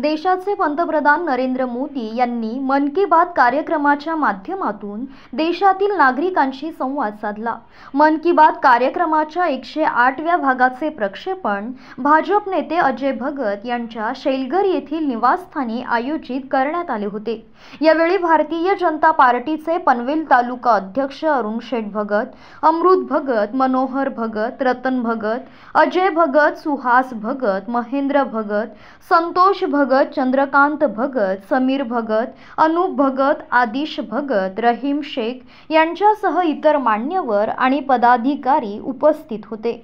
देशाचे पंतप्रधान नरेंद्र मोदी यांनी मन की बात कार्यक्रमाच्या माध्यमातून देशातील नागरिकांशी संवाद साधला मन की बात कार्यक्रमाच्या एकशे आठव्या भागाचे प्रक्षेपण भाजप नेते अजय भगत यांच्या शैलगर येथील निवासस्थानी आयोजित करण्यात आले होते यावेळी भारतीय जनता पार्टीचे पनवेल तालुका अध्यक्ष अरुण शेठ भगत अमृत भगत मनोहर भगत रतन भगत अजय भगत सुहास भगत महेंद्र भगत संतोष भगत भगत चंद्रकांत भगत समीर भगत अनूप भगत आदिश भगत रहीम शेख यांच्यासह इतर मान्यवर आणि पदाधिकारी उपस्थित होते